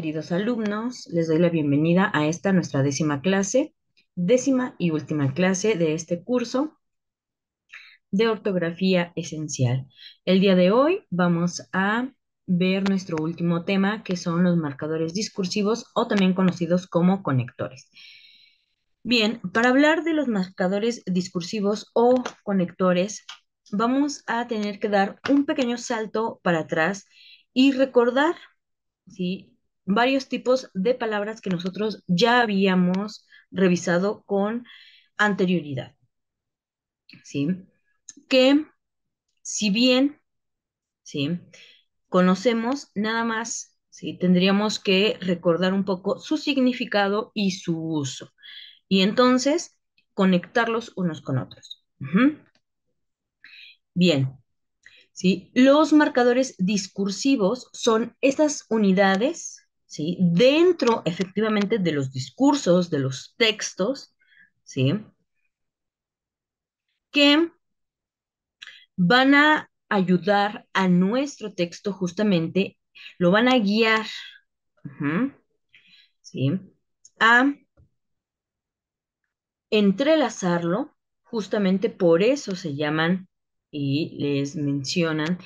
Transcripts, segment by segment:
queridos alumnos, les doy la bienvenida a esta nuestra décima clase, décima y última clase de este curso de ortografía esencial. El día de hoy vamos a ver nuestro último tema, que son los marcadores discursivos o también conocidos como conectores. Bien, para hablar de los marcadores discursivos o conectores, vamos a tener que dar un pequeño salto para atrás y recordar ¿sí? varios tipos de palabras que nosotros ya habíamos revisado con anterioridad. ¿Sí? Que si bien, ¿sí? Conocemos nada más, ¿sí? Tendríamos que recordar un poco su significado y su uso. Y entonces conectarlos unos con otros. Bien, ¿sí? Los marcadores discursivos son estas unidades Dentro, efectivamente, de los discursos, de los textos, ¿sí? Que van a ayudar a nuestro texto justamente, lo van a guiar, ¿sí? A entrelazarlo, justamente por eso se llaman y les mencionan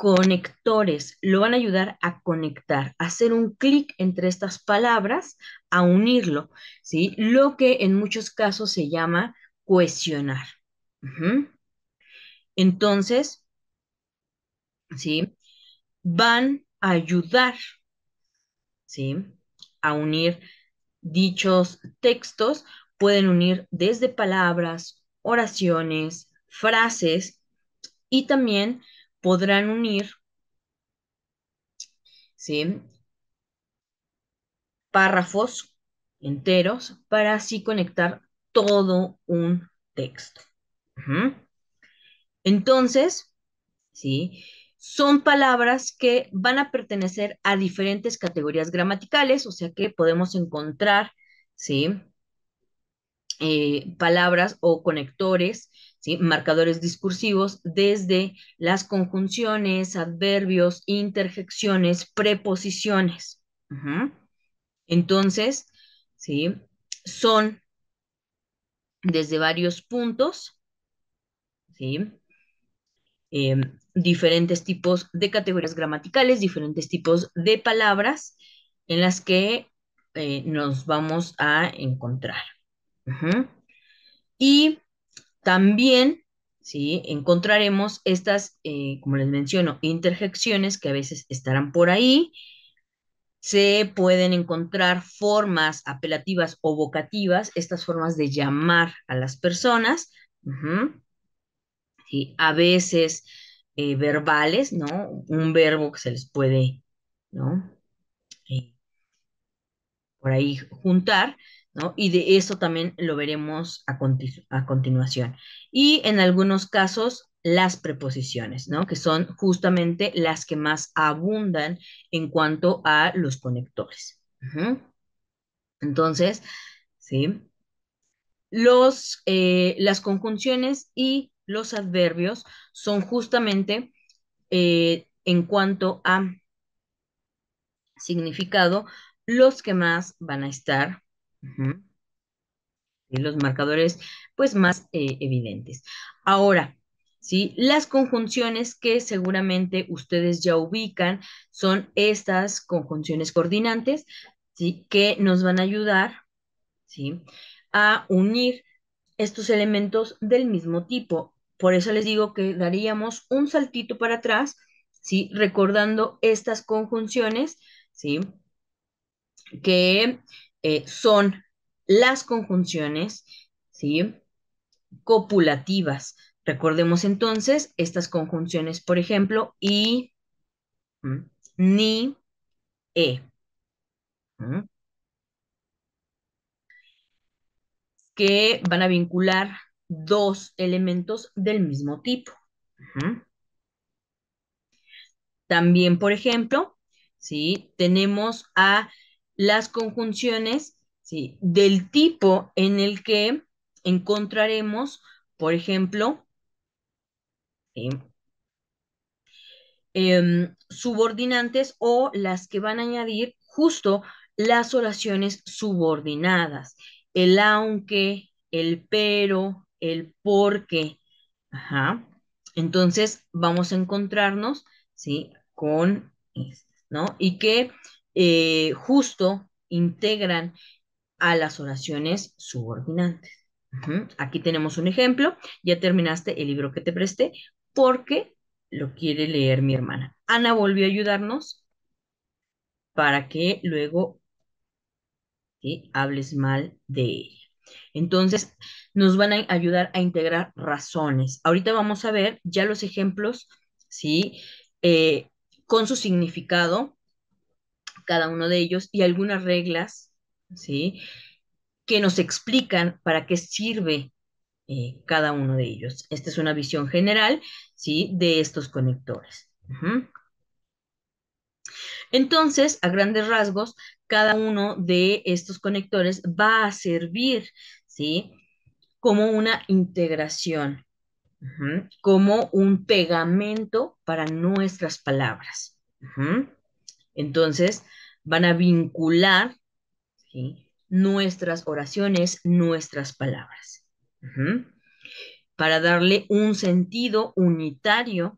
conectores lo van a ayudar a conectar, a hacer un clic entre estas palabras, a unirlo, ¿sí? Lo que en muchos casos se llama cohesionar. Entonces, ¿sí? Van a ayudar, ¿sí? A unir dichos textos, pueden unir desde palabras, oraciones, frases y también podrán unir, ¿sí? Párrafos enteros para así conectar todo un texto. Entonces, ¿sí? Son palabras que van a pertenecer a diferentes categorías gramaticales, o sea que podemos encontrar, ¿sí? Eh, palabras o conectores ¿sí? marcadores discursivos desde las conjunciones, adverbios, interjecciones, preposiciones. Entonces, ¿sí? son desde varios puntos, ¿sí? Eh, diferentes tipos de categorías gramaticales, diferentes tipos de palabras en las que eh, nos vamos a encontrar. Y también ¿sí? encontraremos estas, eh, como les menciono, interjecciones que a veces estarán por ahí. Se pueden encontrar formas apelativas o vocativas, estas formas de llamar a las personas, y a veces eh, verbales, Un verbo que se les puede, eh, por ahí juntar. Y de eso también lo veremos a, continuación. Y en algunos casos, las preposiciones, ¿no? Que son justamente las que más abundan en cuanto a los conectores. Entonces, ¿sí? Los, eh, las conjunciones y los adverbios son justamente eh, en cuanto a significado los que más van a estar y los marcadores pues más eh, evidentes. Ahora, ¿sí? Las conjunciones que seguramente ustedes ya ubican son estas conjunciones coordinantes, ¿sí? Que nos van a ayudar, ¿sí? A unir estos elementos del mismo tipo. Por eso les digo que daríamos un saltito para atrás, ¿sí? Recordando estas conjunciones, ¿sí? Que eh, son las conjunciones, ¿sí? Copulativas. Recordemos entonces estas conjunciones, por ejemplo, y, ni, e. Que van a vincular dos elementos del mismo tipo. También, por ejemplo, tenemos a las conjunciones del tipo en el que encontraremos, por ejemplo, em, subordinantes o las que van a añadir justo las oraciones subordinadas, el aunque, el pero, el porque. Ajá. Entonces vamos a encontrarnos, ¿sí? Con, ¿no? Y que eh, justo integran a las oraciones subordinantes. Aquí tenemos un ejemplo. Ya terminaste el libro que te presté porque lo quiere leer mi hermana. Ana volvió a ayudarnos para que luego hables mal de ella. Entonces, nos van a ayudar a integrar razones. Ahorita vamos a ver ya los ejemplos, ¿sí? Eh, con su significado cada uno de ellos y algunas reglas, ¿sí? Que nos explican para qué sirve eh, cada uno de ellos. Esta es una visión general, ¿sí? De estos conectores. Entonces, a grandes rasgos, cada uno de estos conectores va a servir, ¿sí? Como una integración, como un pegamento para nuestras palabras. Entonces, van a vincular nuestras oraciones, nuestras palabras, para darle un sentido unitario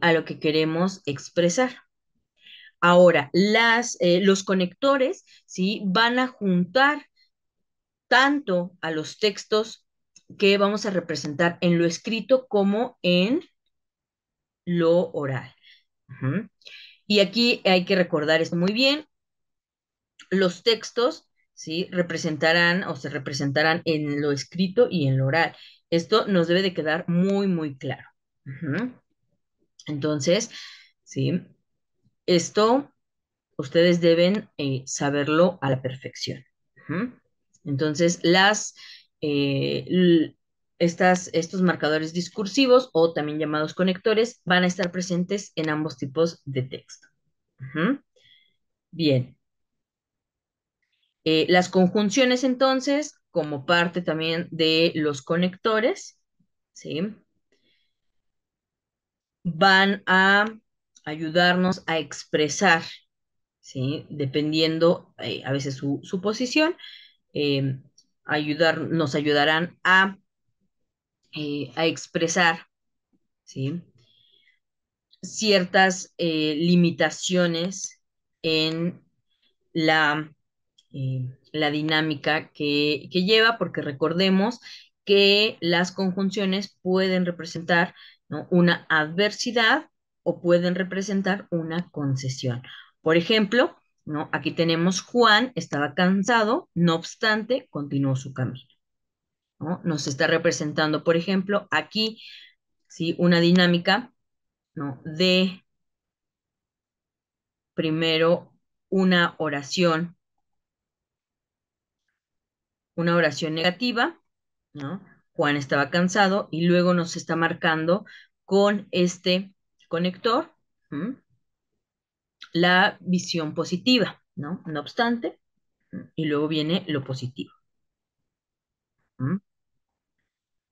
a lo que queremos expresar. Ahora, eh, los conectores van a juntar tanto a los textos que vamos a representar en lo escrito como en lo oral. Y aquí hay que recordar esto muy bien, los textos ¿sí? representarán o se representarán en lo escrito y en lo oral. Esto nos debe de quedar muy, muy claro. Entonces, ¿sí? esto ustedes deben eh, saberlo a la perfección. Entonces, las, eh, estas, estos marcadores discursivos o también llamados conectores van a estar presentes en ambos tipos de texto. Bien. Eh, las conjunciones entonces, como parte también de los conectores, ¿sí? van a ayudarnos a expresar, ¿sí? dependiendo eh, a veces su, posición, eh, nos ayudarán a, a expresar ¿sí? ciertas limitaciones en la eh, la dinámica que, lleva, porque recordemos que las conjunciones pueden representar una adversidad o pueden representar una concesión. Por ejemplo, ¿no? aquí tenemos Juan estaba cansado, no obstante, continuó su camino. ¿no? Nos está representando, por ejemplo, aquí ¿sí? una dinámica ¿no? de primero una oración una oración negativa, ¿no? Juan estaba cansado y luego nos está marcando con este conector la visión positiva, ¿no? No obstante, y luego viene lo positivo.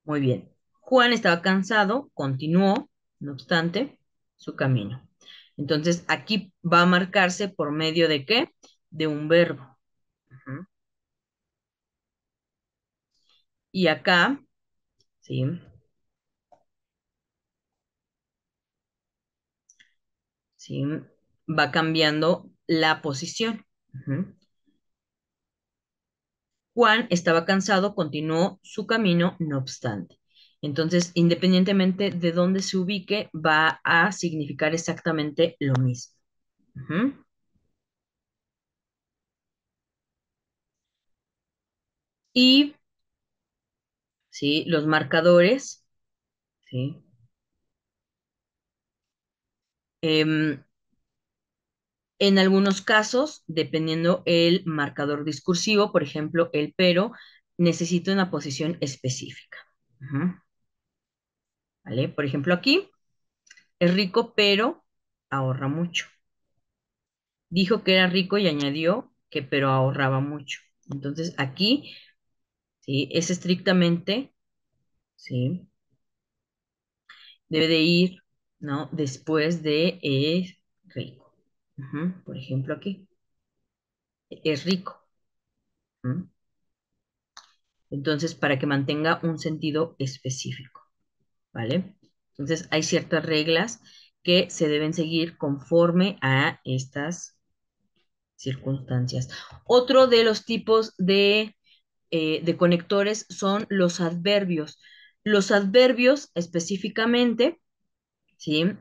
Muy bien. Juan estaba cansado, continuó, no obstante, su camino. Entonces, aquí va a marcarse por medio de qué? De un verbo. Y acá, ¿sí? ¿Sí? Va cambiando la posición. Juan estaba cansado, continuó su camino, no obstante. Entonces, independientemente de dónde se ubique, va a significar exactamente lo mismo. Y ¿sí? Los marcadores, ¿sí? Em, en algunos casos, dependiendo el marcador discursivo, por ejemplo, el pero, necesito una posición específica. ¿Vale? Por ejemplo, aquí, es rico, pero ahorra mucho. Dijo que era rico y añadió que pero ahorraba mucho. Entonces, aquí es estrictamente, ¿sí? Debe de ir, ¿no? Después de es rico. Por ejemplo, aquí. Es rico. Entonces, para que mantenga un sentido específico, ¿vale? Entonces, hay ciertas reglas que se deben seguir conforme a estas circunstancias. Otro de los tipos de eh, de conectores son los adverbios. Los adverbios específicamente, ¿sí?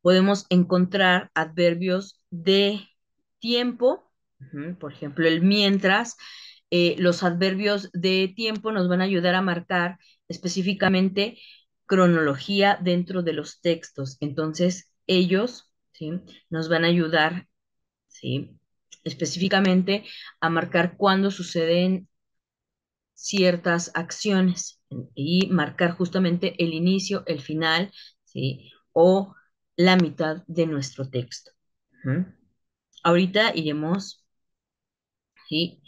Podemos encontrar adverbios de tiempo, por ejemplo, el mientras. Eh, los adverbios de tiempo nos van a ayudar a marcar específicamente cronología dentro de los textos. Entonces, ellos ¿sí? nos van a ayudar ¿sí? específicamente a marcar cuándo suceden ciertas acciones y marcar justamente el inicio, el final, ¿sí? O la mitad de nuestro texto. Ahorita iremos ¿sí?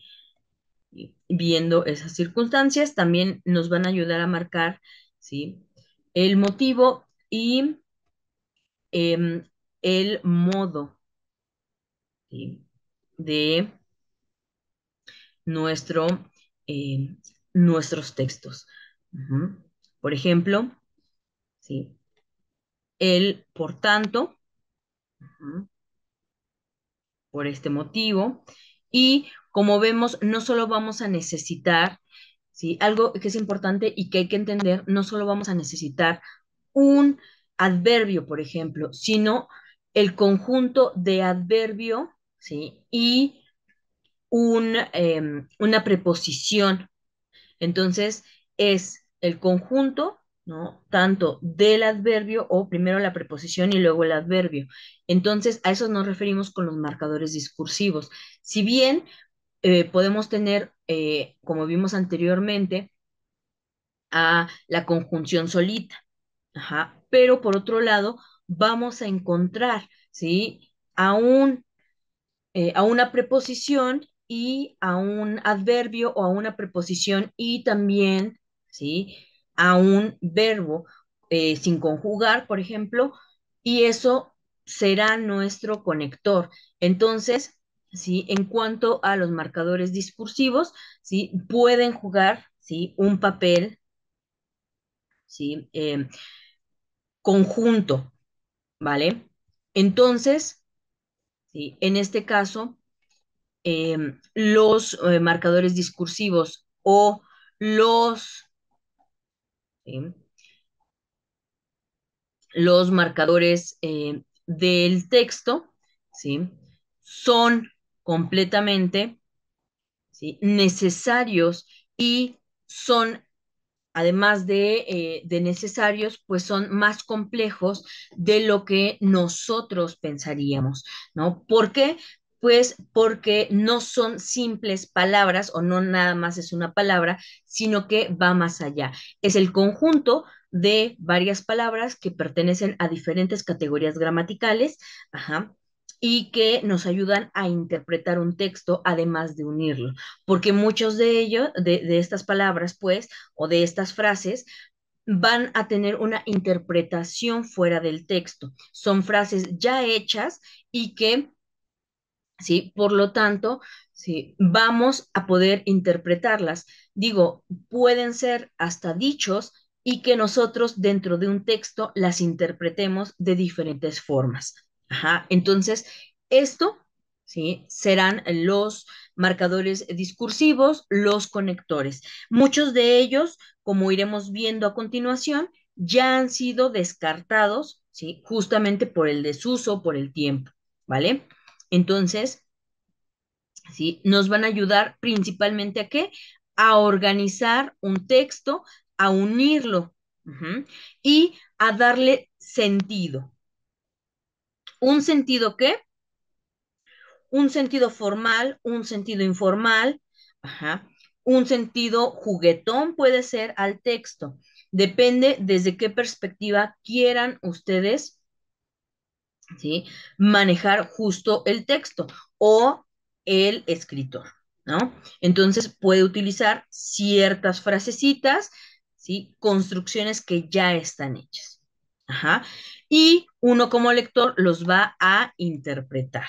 viendo esas circunstancias. También nos van a ayudar a marcar ¿sí? el motivo y em, el modo. ¿sí? de nuestro, eh, nuestros textos. Por ejemplo, ¿sí? el por tanto, por este motivo, y como vemos, no solo vamos a necesitar, ¿sí? algo que es importante y que hay que entender, no solo vamos a necesitar un adverbio, por ejemplo, sino el conjunto de adverbio y em, una preposición. Entonces, es el conjunto, ¿no? Tanto del adverbio o primero la preposición y luego el adverbio. Entonces, a eso nos referimos con los marcadores discursivos. Si bien eh, podemos tener, eh, como vimos anteriormente, a la conjunción solita, pero por otro lado, vamos a encontrar, ¿sí? Aún eh, a una preposición y a un adverbio o a una preposición y también, ¿sí? A un verbo eh, sin conjugar, por ejemplo, y eso será nuestro conector. Entonces, ¿sí? En cuanto a los marcadores discursivos, ¿sí? Pueden jugar, ¿sí? Un papel, ¿sí? Em, conjunto, ¿vale? Entonces, en este caso, em, los eh, marcadores discursivos o los, em, los marcadores eh, del texto ¿sí? son completamente necesarios y son además eh, de, necesarios, pues son más complejos de lo que nosotros pensaríamos, ¿no? ¿Por qué? Pues porque no son simples palabras o no nada más es una palabra, sino que va más allá. Es el conjunto de varias palabras que pertenecen a diferentes categorías gramaticales, ajá, y que nos ayudan a interpretar un texto, además de unirlo, porque muchos de ellos, de, estas palabras, pues, o de estas frases, van a tener una interpretación fuera del texto. Son frases ya hechas y que, sí, por lo tanto, sí, vamos a poder interpretarlas. Digo, pueden ser hasta dichos y que nosotros dentro de un texto las interpretemos de diferentes formas. Entonces, esto ¿sí? serán los marcadores discursivos, los conectores. Muchos de ellos, como iremos viendo a continuación, ya han sido descartados, justamente por el desuso, por el tiempo, ¿vale? Entonces, ¿sí? nos van a ayudar principalmente a qué? A organizar un texto, a unirlo y a darle sentido, un sentido qué? Un sentido formal, un sentido informal, un sentido juguetón puede ser al texto. Depende desde qué perspectiva quieran ustedes manejar justo el texto o el escritor, ¿no? Entonces puede utilizar ciertas frasecitas, ¿sí? construcciones que ya están hechas. Y uno como lector los va a interpretar.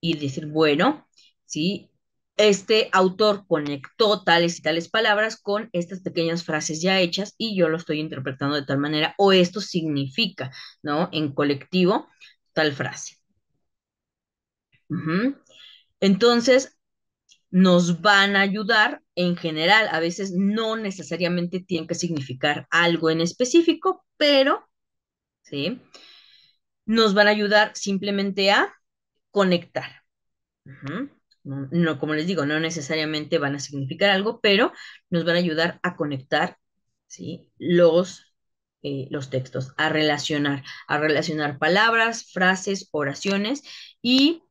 Y decir, bueno, sí, este autor conectó tales y tales palabras con estas pequeñas frases ya hechas y yo lo estoy interpretando de tal manera, o esto significa, ¿no? En colectivo, tal frase. Entonces, nos van a ayudar en general. A veces no necesariamente tienen que significar algo en específico, pero ¿sí? nos van a ayudar simplemente a conectar. no, como les digo, no necesariamente van a significar algo, pero nos van a ayudar a conectar ¿sí? los eh, los textos, a relacionar, a relacionar palabras, frases, oraciones y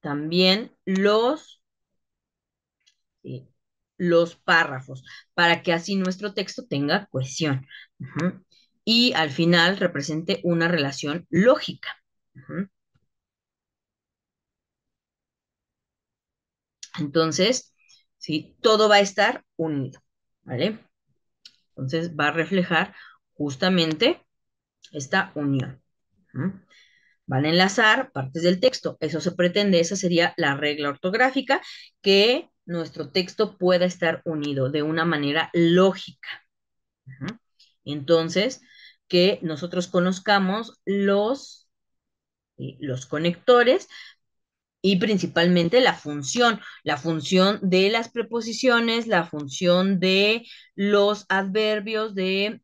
también los los párrafos, para que así nuestro texto tenga cohesión. Y al final represente una relación lógica. Entonces, ¿sí? todo va a estar unido, ¿vale? Entonces va a reflejar justamente esta unión. Van a enlazar partes del texto, eso se pretende, esa sería la regla ortográfica que nuestro texto pueda estar unido de una manera lógica. Entonces, que nosotros conozcamos los, eh, los conectores y principalmente la función, la función de las preposiciones, la función de los adverbios, de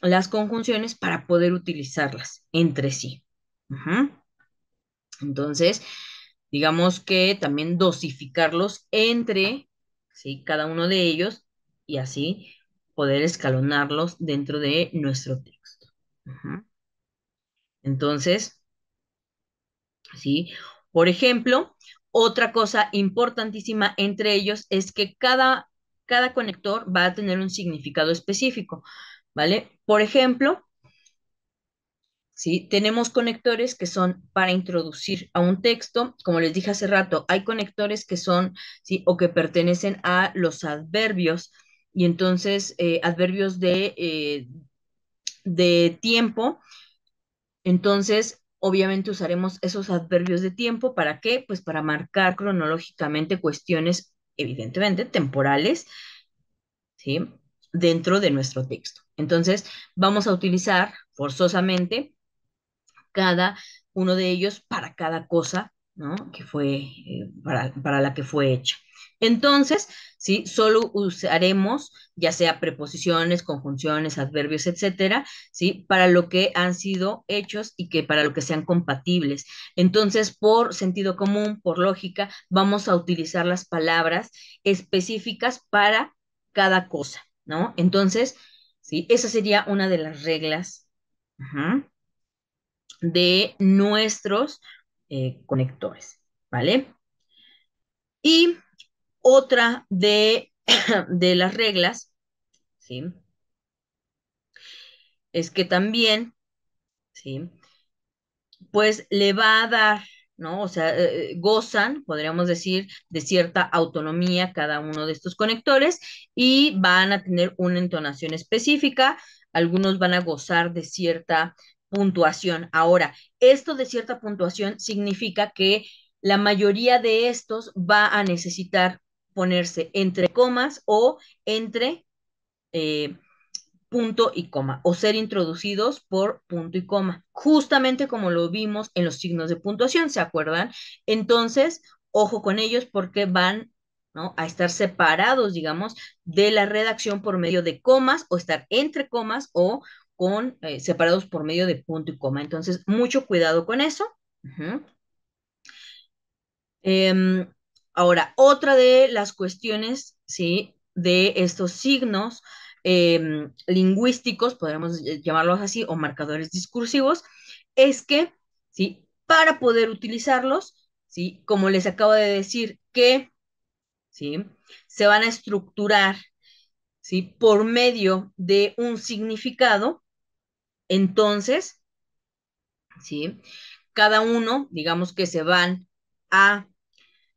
las conjunciones para poder utilizarlas entre sí. Entonces, digamos que también dosificarlos entre cada uno de ellos y así poder escalonarlos dentro de nuestro texto. Entonces, ¿sí? Por ejemplo, otra cosa importantísima entre ellos es que cada, cada conector va a tener un significado específico, ¿vale? Por ejemplo, tenemos conectores que son para introducir a un texto, como les dije hace rato, hay conectores que son, ¿sí? O que pertenecen a los adverbios, y entonces eh, adverbios de, eh, de tiempo. Entonces, obviamente usaremos esos adverbios de tiempo. ¿Para qué? Pues para marcar cronológicamente cuestiones, evidentemente, temporales, Dentro de nuestro texto. Entonces, vamos a utilizar forzosamente cada uno de ellos para cada cosa, ¿no? Que fue, eh, para, para la que fue hecha. Entonces, ¿sí? Solo usaremos, ya sea preposiciones, conjunciones, adverbios, etcétera, ¿sí? Para lo que han sido hechos y que para lo que sean compatibles. Entonces, por sentido común, por lógica, vamos a utilizar las palabras específicas para cada cosa, ¿no? Entonces, ¿sí? Esa sería una de las reglas de nuestros eh, conectores, ¿vale? Y otra de, de las reglas, ¿sí? Es que también, ¿sí? Pues le va a dar ¿no? O sea, eh, eh, gozan, podríamos decir, de cierta autonomía cada uno de estos conectores y van a tener una entonación específica, algunos van a gozar de cierta puntuación. Ahora, esto de cierta puntuación significa que la mayoría de estos va a necesitar ponerse entre comas o entre eh, punto y coma o ser introducidos por punto y coma, justamente como lo vimos en los signos de puntuación, ¿se acuerdan? Entonces, ojo con ellos porque van a estar separados, digamos, de la redacción por medio de comas o estar entre comas o eh, separados por medio de punto y coma. Entonces, mucho cuidado con eso. Em, ahora, otra de las cuestiones, ¿sí? De estos signos em, lingüísticos, podríamos eh, llamarlos así, o marcadores discursivos, es que, ¿sí? Para poder utilizarlos, ¿sí? Como les acabo de decir, que, ¿sí? Se van a estructurar, ¿sí? Por medio de un significado, entonces, ¿sí? Cada uno, digamos que se van a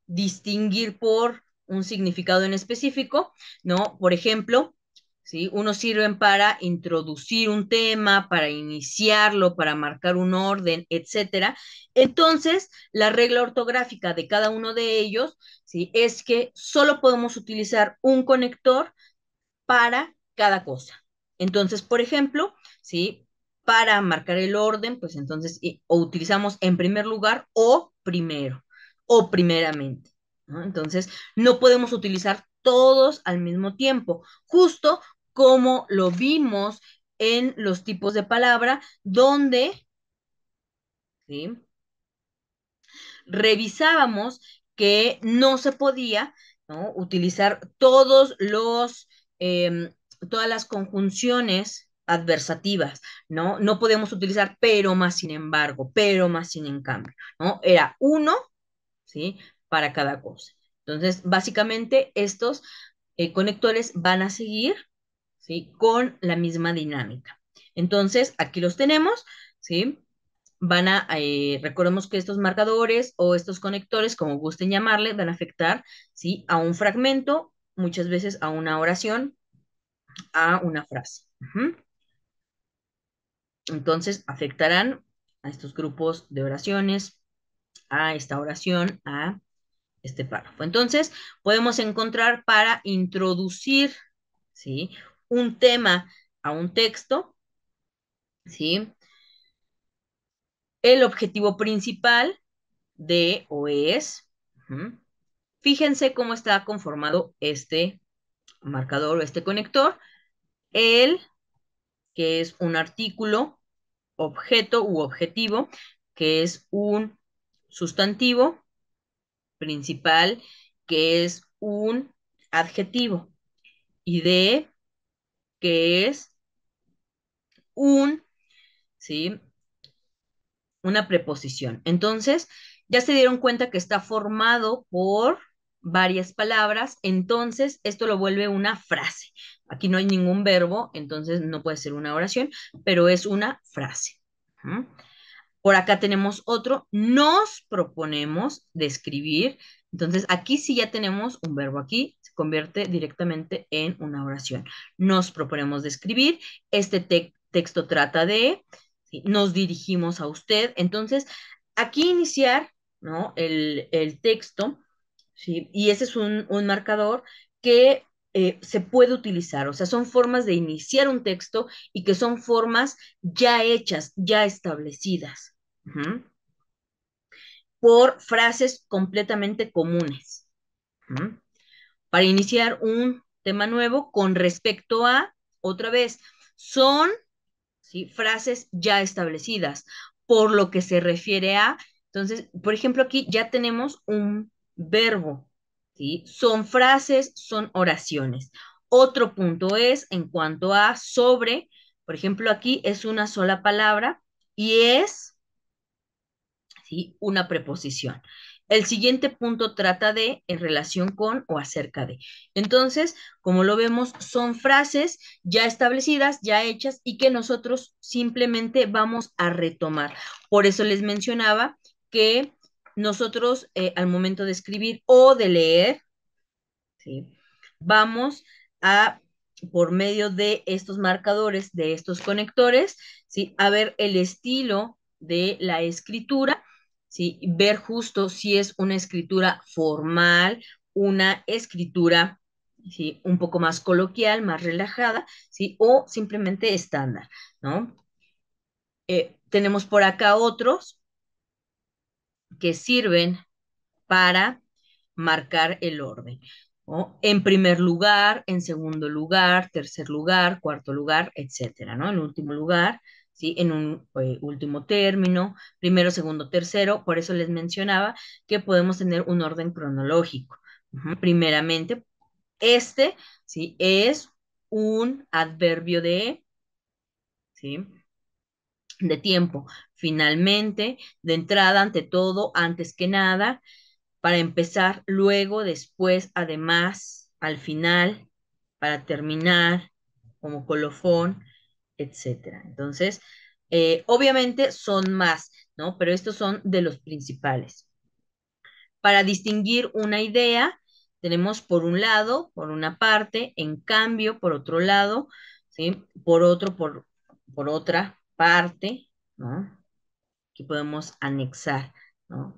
distinguir por un significado en específico, ¿no? Por ejemplo, ¿sí? Unos sirven para introducir un tema, para iniciarlo, para marcar un orden, etcétera. Entonces, la regla ortográfica de cada uno de ellos, ¿sí? Es que solo podemos utilizar un conector para cada cosa. Entonces, por ejemplo, ¿sí? para marcar el orden, pues entonces o utilizamos en primer lugar o primero o primeramente. Entonces, no podemos utilizar todos al mismo tiempo, justo como lo vimos en los tipos de palabra, donde revisábamos que no se podía utilizar todos los, em, todas las conjunciones adversativas, ¿no? No podemos utilizar pero más sin embargo, pero más sin en cambio, ¿no? Era uno, ¿sí? Para cada cosa. Entonces, básicamente estos eh, conectores van a seguir, ¿sí? Con la misma dinámica. Entonces, aquí los tenemos, ¿sí? Van a, eh, recordemos que estos marcadores o estos conectores, como gusten llamarle, van a afectar, ¿sí? A un fragmento, muchas veces a una oración, a una frase. Entonces, afectarán a estos grupos de oraciones, a esta oración, a este párrafo. Entonces, podemos encontrar para introducir ¿sí? un tema a un texto, ¿sí? el objetivo principal de o es, fíjense cómo está conformado este marcador o este conector, el que es un artículo, objeto u objetivo, que es un sustantivo principal, que es un adjetivo, y de, que es un, ¿sí? Una preposición. Entonces, ya se dieron cuenta que está formado por varias palabras, entonces esto lo vuelve una frase. Aquí no hay ningún verbo, entonces no puede ser una oración, pero es una frase. Por acá tenemos otro, nos proponemos describir. Entonces aquí sí ya tenemos un verbo aquí, se convierte directamente en una oración. Nos proponemos describir, este texto trata de, nos dirigimos a usted. Entonces aquí iniciar ¿no? el, texto, y ese es un, un marcador que eh, se puede utilizar. O sea, son formas de iniciar un texto y que son formas ya hechas, ya establecidas, por frases completamente comunes. Para iniciar un tema nuevo con respecto a, otra vez, son frases ya establecidas, por lo que se refiere a. Entonces, por ejemplo, aquí ya tenemos un verbo, son frases, son oraciones. Otro punto es en cuanto a sobre, por ejemplo, aquí es una sola palabra y es ¿sí? una preposición. El siguiente punto trata de en relación con o acerca de. Entonces, como lo vemos, son frases ya establecidas, ya hechas y que nosotros simplemente vamos a retomar. Por eso les mencionaba que nosotros eh, al momento de escribir o de leer, vamos a, por medio de estos marcadores, de estos conectores, a ver el estilo de la escritura, ver justo si es una escritura formal, una escritura un poco más coloquial, más relajada, o simplemente estándar. Eh, tenemos por acá otros, que sirven para marcar el orden. En primer lugar, en segundo lugar, tercer lugar, cuarto lugar, etcétera, ¿no? En último lugar, ¿sí? En un eh, último término, primero, segundo, tercero. Por eso les mencionaba que podemos tener un orden cronológico. Primeramente, este, ¿sí? Es un adverbio de, ¿sí? De tiempo finalmente, de entrada, ante todo, antes que nada, para empezar, luego, después, además, al final, para terminar, como colofón, etcétera. Entonces, eh, obviamente son más, ¿no? Pero estos son de los principales. Para distinguir una idea, tenemos por un lado, por una parte, en cambio, por otro lado, ¿sí? Por otro, por, por otra parte, ¿no? que podemos anexar, ¿no?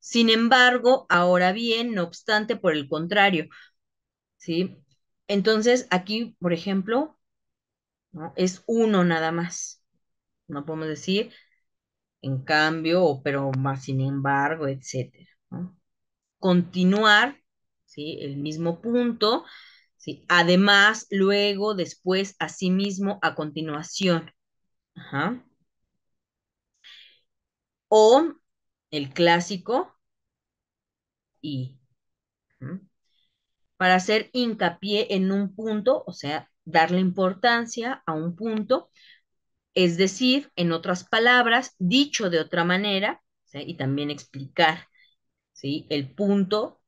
Sin embargo, ahora bien, no obstante, por el contrario, ¿sí? Entonces, aquí, por ejemplo, ¿no? es uno nada más. No podemos decir, en cambio, pero más sin embargo, etcétera. Continuar, ¿sí? El mismo punto, ¿sí? Además, luego, después, asimismo, a continuación. Ajá o el clásico y. Para hacer hincapié en un punto, o sea, darle importancia a un punto, es decir, en otras palabras, dicho de otra manera, y también explicar ¿sí? el punto,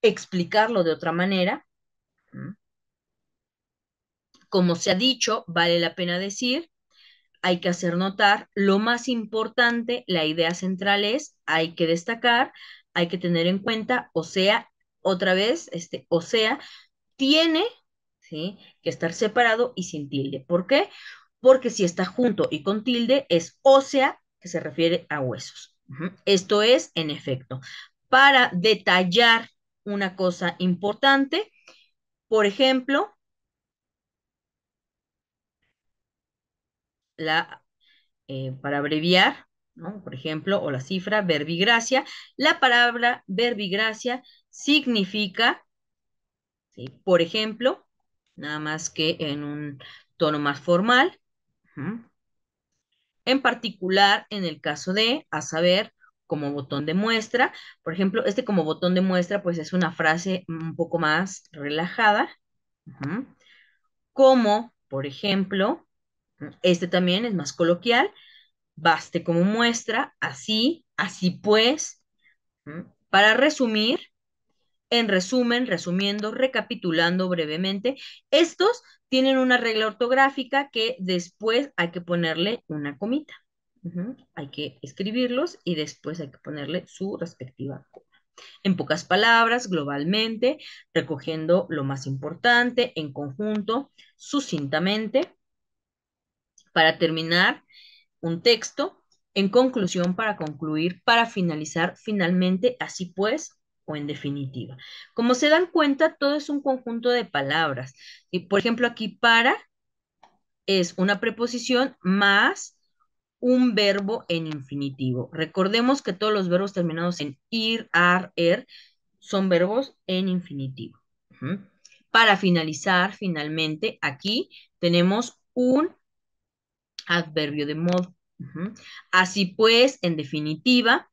explicarlo de otra manera. Como se ha dicho, vale la pena decir hay que hacer notar, lo más importante, la idea central es, hay que destacar, hay que tener en cuenta, o sea, otra vez, este, o sea, tiene que estar separado y sin tilde. ¿Por qué? Porque si está junto y con tilde es ósea, que se refiere a huesos. Esto es, en efecto, para detallar una cosa importante, por ejemplo, la, eh, para abreviar, por ejemplo, o la cifra verbigracia. La palabra verbigracia significa, por ejemplo, nada más que en un tono más formal, en particular en el caso de, a saber, como botón de muestra. Por ejemplo, este como botón de muestra, pues es una frase un poco más relajada. Como, por ejemplo, este también es más coloquial, baste como muestra, así, así pues. Para resumir, en resumen, resumiendo, recapitulando brevemente, estos tienen una regla ortográfica que después hay que ponerle una comita. Hay que escribirlos y después hay que ponerle su respectiva coma. En pocas palabras, globalmente, recogiendo lo más importante, en conjunto, sucintamente, para terminar un texto, en conclusión, para concluir, para finalizar, finalmente, así pues, o en definitiva. Como se dan cuenta, todo es un conjunto de palabras. Y, por ejemplo, aquí para es una preposición más un verbo en infinitivo. Recordemos que todos los verbos terminados en ir, ar, er son verbos en infinitivo. Para finalizar, finalmente, aquí tenemos un adverbio de modo. Así pues, en definitiva,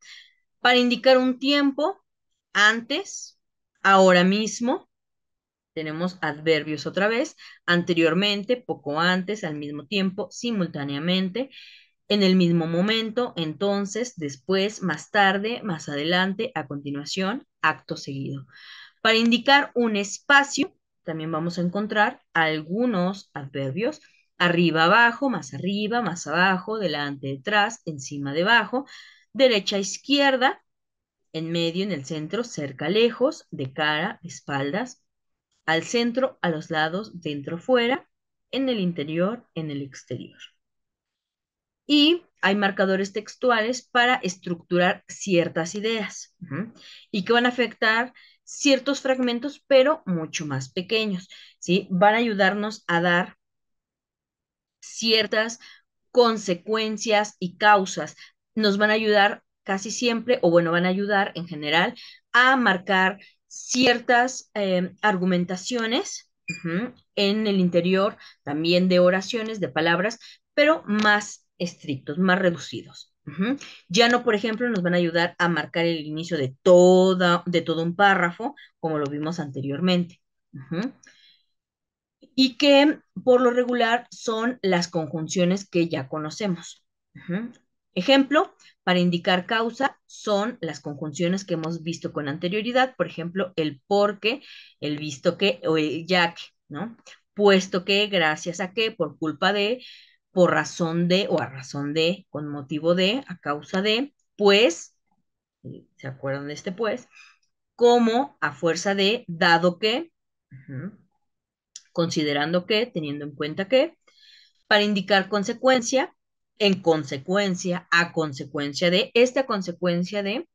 para indicar un tiempo, antes, ahora mismo, tenemos adverbios otra vez, anteriormente, poco antes, al mismo tiempo, simultáneamente, en el mismo momento, entonces, después, más tarde, más adelante, a continuación, acto seguido. Para indicar un espacio, también vamos a encontrar algunos adverbios arriba, abajo, más arriba, más abajo, delante, detrás, encima, debajo, derecha, izquierda, en medio, en el centro, cerca, lejos, de cara, espaldas, al centro, a los lados, dentro, fuera, en el interior, en el exterior. Y hay marcadores textuales para estructurar ciertas ideas y que van a afectar ciertos fragmentos, pero mucho más pequeños. ¿sí? Van a ayudarnos a dar ciertas consecuencias y causas. Nos van a ayudar casi siempre, o bueno, van a ayudar en general a marcar ciertas eh, argumentaciones en el interior también de oraciones, de palabras, pero más estrictos, más reducidos. Ya no, por ejemplo, nos van a ayudar a marcar el inicio de, de todo un párrafo, como lo vimos anteriormente y que por lo regular son las conjunciones que ya conocemos. Ejemplo, para indicar causa son las conjunciones que hemos visto con anterioridad, por ejemplo, el porque, el visto que o el ya que, ¿no? Puesto que, gracias a que, por culpa de, por razón de o a razón de, con motivo de, a causa de, pues, ¿se acuerdan de este pues? Como a fuerza de, dado que, considerando que, teniendo en cuenta que, para indicar consecuencia, en consecuencia, a consecuencia de, esta consecuencia de,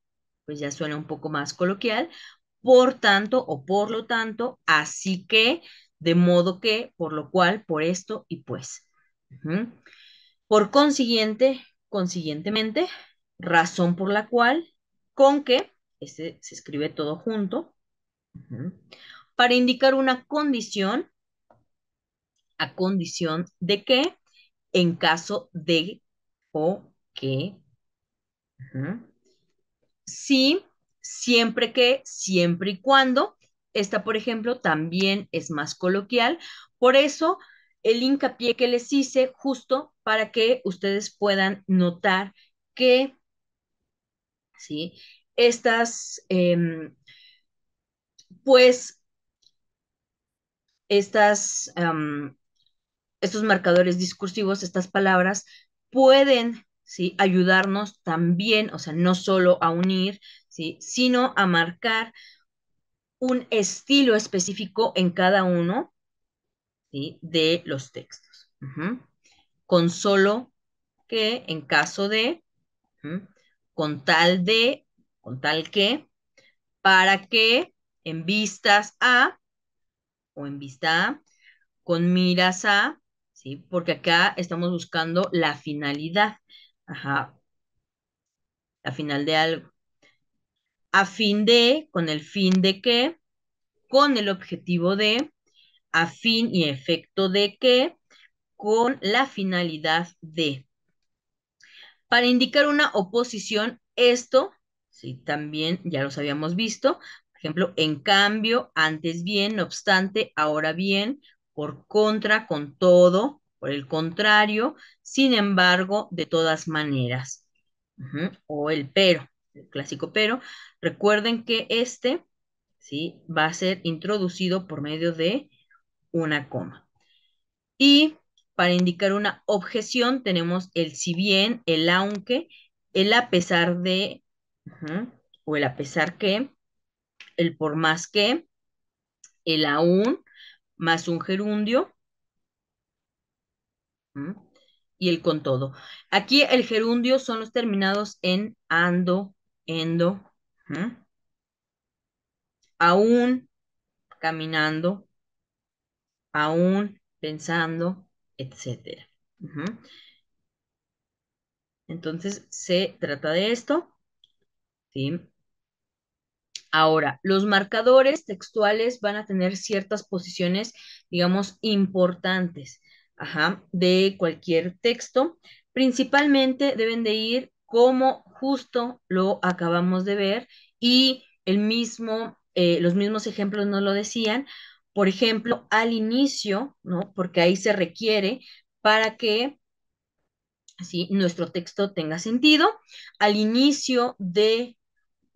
pues ya suena un poco más coloquial, por tanto o por lo tanto, así que, de modo que, por lo cual, por esto y pues. Por consiguiente, consiguientemente, razón por la cual, con que, este se escribe todo junto, para indicar una condición a condición de que, en caso de o que, si sí, siempre que, siempre y cuando, esta, por ejemplo, también es más coloquial, por eso el hincapié que les hice justo para que ustedes puedan notar que, ¿sí? Estas, em, pues, estas estos marcadores discursivos, estas palabras, pueden ayudarnos también, o sea, no solo a unir, ¿sí? sino a marcar un estilo específico en cada uno de los textos. Con solo que, en caso de, con tal de, con tal que, para que, en vistas a, o en vista a, con miras a, porque acá estamos buscando la finalidad, ajá, la final de algo. A fin de, con el fin de qué, con el objetivo de, a fin y efecto de qué, con la finalidad de. Para indicar una oposición, esto, sí, también ya los habíamos visto, por ejemplo, en cambio, antes bien, no obstante, ahora bien, por contra, con todo, por el contrario, sin embargo, de todas maneras. O el pero, el clásico pero. Recuerden que este ¿sí? va a ser introducido por medio de una coma. Y para indicar una objeción tenemos el si bien, el aunque, el a pesar de, o el a pesar que, el por más que, el aún, más un gerundio. Y el con todo. Aquí el gerundio son los terminados en ando, endo, aún caminando, aún pensando, etcétera. Entonces se trata de esto. ¿sí? Ahora, los marcadores textuales van a tener ciertas posiciones, digamos, importantes de cualquier texto. Principalmente deben de ir como justo lo acabamos de ver y el mismo, eh, los mismos ejemplos nos lo decían. Por ejemplo, al inicio, ¿no? Porque ahí se requiere para que nuestro texto tenga sentido. Al inicio de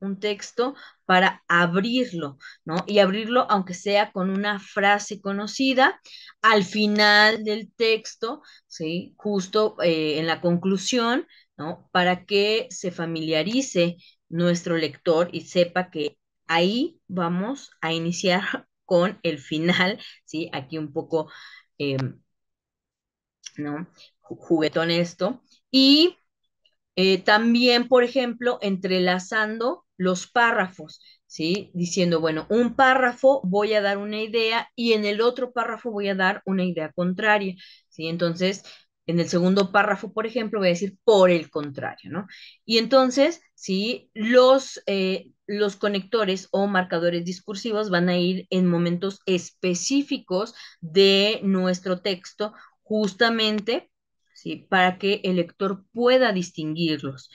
un texto para abrirlo, ¿no? Y abrirlo aunque sea con una frase conocida, al final del texto, ¿sí? Justo eh, en la conclusión, ¿no? Para que se familiarice nuestro lector y sepa que ahí vamos a iniciar con el final, ¿sí? Aquí un poco, em, ¿no? Juguetón esto. Y eh, también, por ejemplo, entrelazando los párrafos, ¿sí? Diciendo, bueno, un párrafo voy a dar una idea y en el otro párrafo voy a dar una idea contraria, ¿sí? Entonces, en el segundo párrafo, por ejemplo, voy a decir por el contrario, ¿no? Y entonces, ¿sí? Los, eh, los conectores o marcadores discursivos van a ir en momentos específicos de nuestro texto justamente para que el lector pueda distinguirlos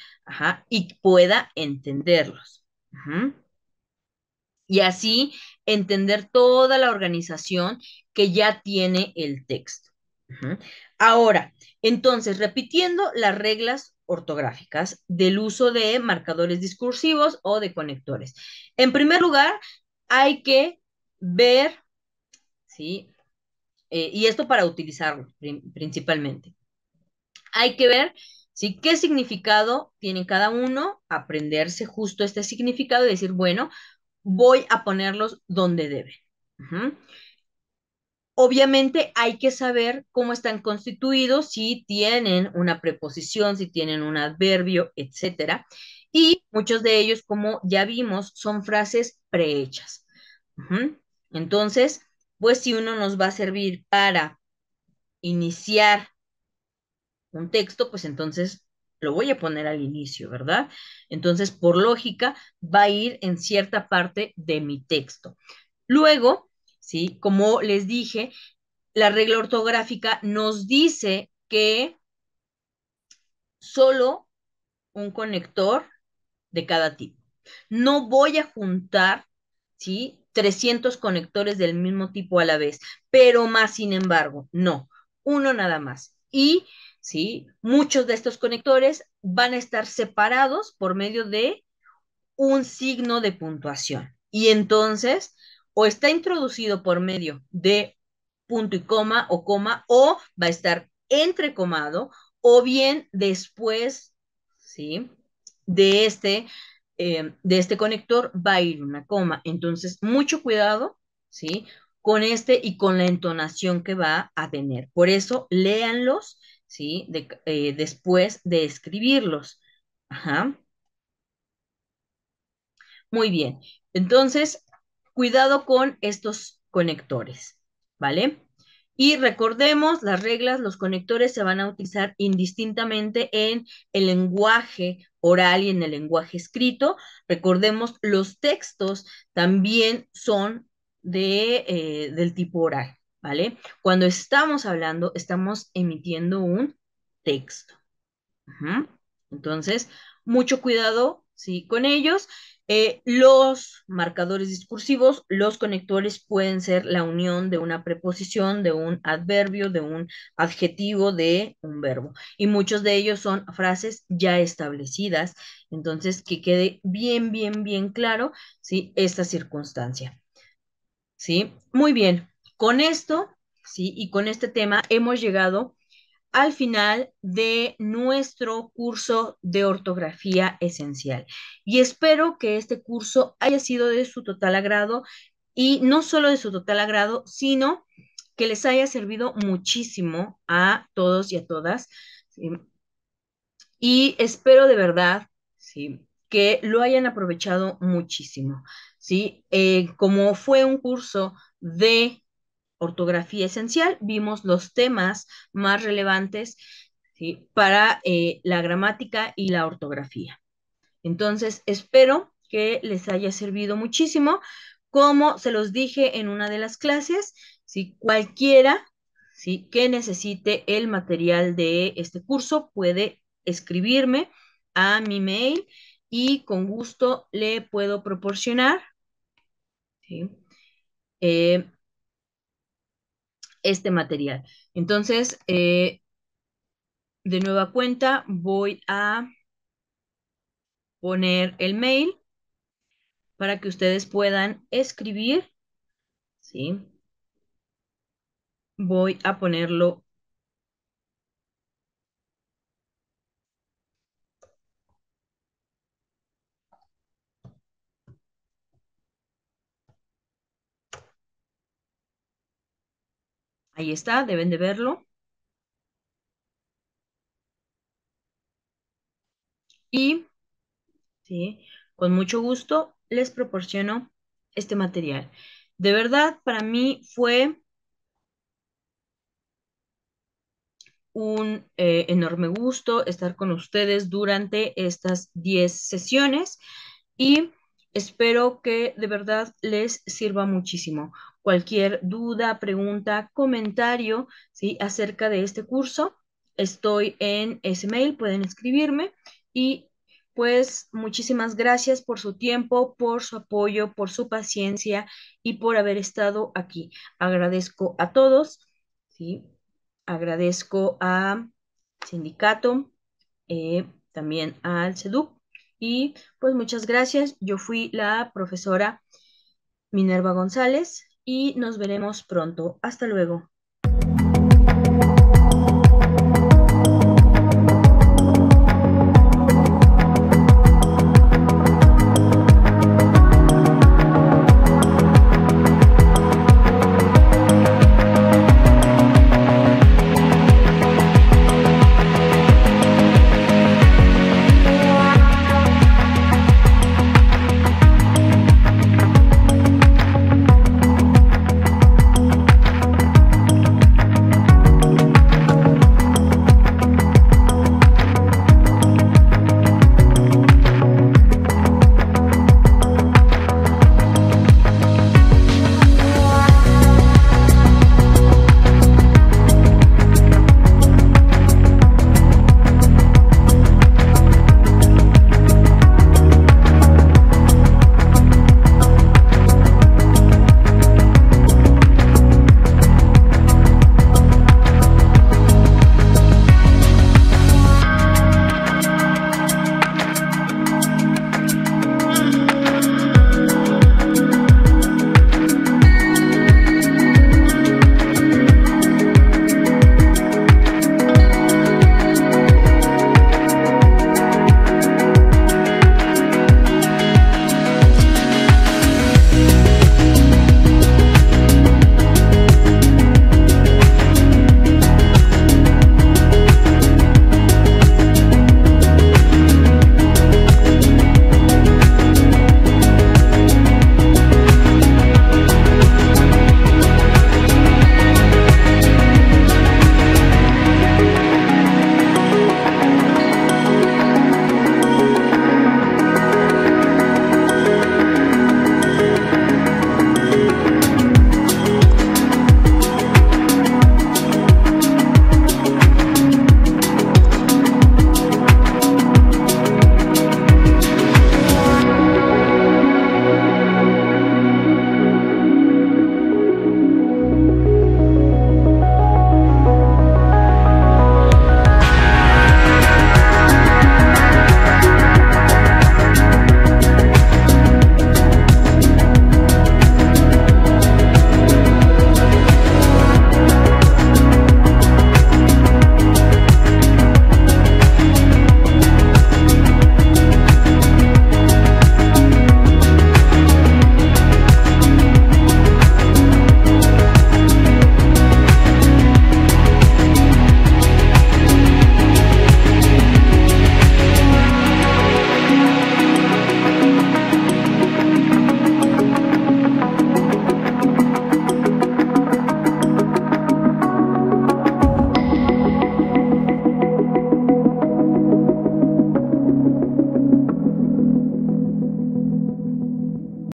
y pueda entenderlos. Y así entender toda la organización que ya tiene el texto. Ahora, entonces, repitiendo las reglas ortográficas del uso de marcadores discursivos o de conectores. En primer lugar, hay que ver, eh, y esto para utilizarlo principalmente. Hay que ver si qué significado tiene cada uno, aprenderse justo este significado y decir, bueno, voy a ponerlos donde deben. Obviamente hay que saber cómo están constituidos, si tienen una preposición, si tienen un adverbio, etcétera. Y muchos de ellos, como ya vimos, son frases prehechas. Entonces, pues si uno nos va a servir para iniciar un texto, pues entonces lo voy a poner al inicio, ¿verdad? Entonces, por lógica, va a ir en cierta parte de mi texto. Luego, ¿sí? Como les dije, la regla ortográfica nos dice que solo un conector de cada tipo. No voy a juntar, ¿sí? 300 conectores del mismo tipo a la vez, pero más sin embargo, no, uno nada más. Y ¿sí? Muchos de estos conectores van a estar separados por medio de un signo de puntuación. Y entonces, o está introducido por medio de punto y coma o coma, o va a estar entrecomado, o bien después, ¿sí? De este, em, de este conector va a ir una coma. Entonces, mucho cuidado, ¿sí? Con este y con la entonación que va a tener. Por eso, léanlos ¿sí? Eh, después de escribirlos. Ajá. Muy bien. Entonces, cuidado con estos conectores, ¿vale? Y recordemos las reglas, los conectores se van a utilizar indistintamente en el lenguaje oral y en el lenguaje escrito. Recordemos, los textos también son de, eh, del tipo oral. ¿vale? Cuando estamos hablando, estamos emitiendo un texto. Entonces, mucho cuidado ¿sí? con ellos. Eh, los marcadores discursivos, los conectores pueden ser la unión de una preposición, de un adverbio, de un adjetivo, de un verbo. Y muchos de ellos son frases ya establecidas. Entonces, que quede bien, bien, bien claro ¿sí? esta circunstancia. ¿Sí? Muy bien. Con esto, sí, y con este tema hemos llegado al final de nuestro curso de ortografía esencial. Y espero que este curso haya sido de su total agrado y no solo de su total agrado, sino que les haya servido muchísimo a todos y a todas. Y espero de verdad ¿sí? que lo hayan aprovechado muchísimo. ¿sí? Eh, como fue un curso de ortografía esencial, vimos los temas más relevantes para eh, la gramática y la ortografía. Entonces, espero que les haya servido muchísimo. Como se los dije en una de las clases, si cualquiera ¿sí? que necesite el material de este curso puede escribirme a mi mail y con gusto le puedo proporcionar. Eh, este material. Entonces, eh, de nueva cuenta, voy a poner el mail para que ustedes puedan escribir, ¿sí? Voy a ponerlo Ahí está, deben de verlo. Y ¿sí? con mucho gusto les proporciono este material. De verdad, para mí fue un eh, enorme gusto estar con ustedes durante estas 10 sesiones y espero que de verdad les sirva muchísimo cualquier duda, pregunta, comentario acerca de este curso. Estoy en ese mail, pueden escribirme y pues muchísimas gracias por su tiempo, por su apoyo, por su paciencia y por haber estado aquí. Agradezco a todos, agradezco a sindicato, eh, también al CEDUC y pues muchas gracias. Yo fui la profesora Minerva González y nos veremos pronto. Hasta luego.